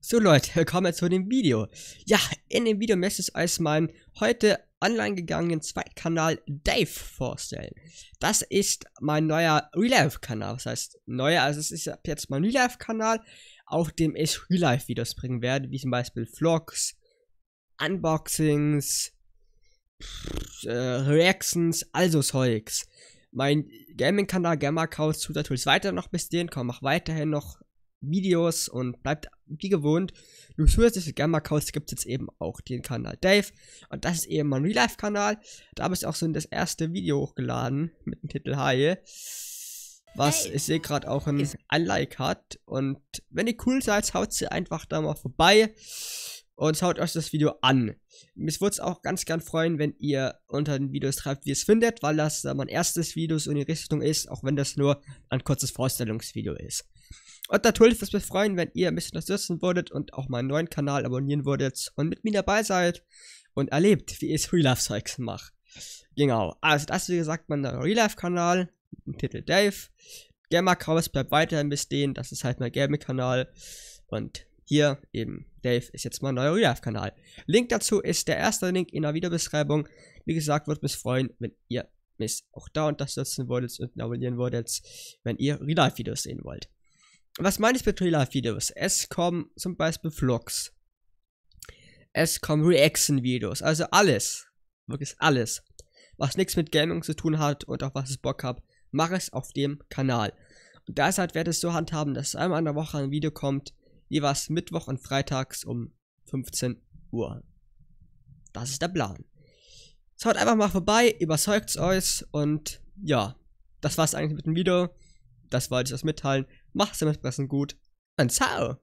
So Leute, willkommen zu dem Video. Ja, in dem Video möchte ich euch meinen heute online gegangenen Zweitkanal Dave vorstellen. Das ist mein neuer Relive-Kanal. Das heißt, neuer, also es ist jetzt mein Relive-Kanal, auf dem ich Relive-Videos bringen werde, wie zum Beispiel Vlogs, Unboxings, äh, Reactions, also Zeugs. Mein Gaming-Kanal Gamma Chaos tut natürlich weiter noch bis den, komm, mach weiterhin noch Videos und bleibt wie gewohnt. Nur zusätzlich zu Gamma Coast gibt es jetzt eben auch den Kanal Dave. Und das ist eben mein Real-Life-Kanal. Da habe ich auch so das erste Video hochgeladen mit dem Titel Haie. Was hey. ich sehe gerade auch ein, ein Like hat. Und wenn ihr cool seid, haut sie einfach da mal vorbei und schaut euch das Video an. Mich würde es auch ganz gern freuen, wenn ihr unter den Videos schreibt, wie ihr es findet, weil das da mein erstes Video so in die Richtung ist, auch wenn das nur ein kurzes Vorstellungsvideo ist. Und natürlich würde es mich freuen, wenn ihr ein bisschen unterstützen würdet und auch meinen neuen Kanal abonnieren würdet und mit mir dabei seid und erlebt, wie ich Real Life Zeugs mache. Genau. Also das ist wie gesagt mein Real Life Kanal, mit dem Titel Dave. Gamer Chaos bleibt weiterhin bestehen, das ist halt mein Gaming Kanal und hier eben Dave ist jetzt mein neuer Real Life Kanal. Link dazu ist der erste Link in der Videobeschreibung. Wie gesagt, würde mich freuen, wenn ihr mich auch da unterstützen wolltet und abonnieren wolltet, wenn ihr Real Life Videos sehen wollt. Was meine ich mit Real Life videos Es kommen zum Beispiel Vlogs. Es kommen Reaction-Videos. Also alles. Wirklich alles. Was nichts mit Gaming zu tun hat und auf was ich Bock habe, mache ich auf dem Kanal. Und deshalb werde ich es so handhaben, dass einmal in der Woche ein Video kommt, jeweils Mittwoch und Freitags um 15 Uhr. Das ist der Plan. Schaut einfach mal vorbei, überzeugt's euch und ja, das war's eigentlich mit dem Video. Das wollte ich euch mitteilen. Macht's im Espressen gut und ciao!